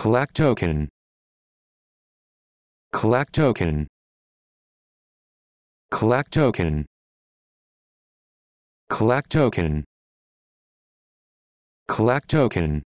Collect token. Collect token. Collect token. Collect token. Collect token.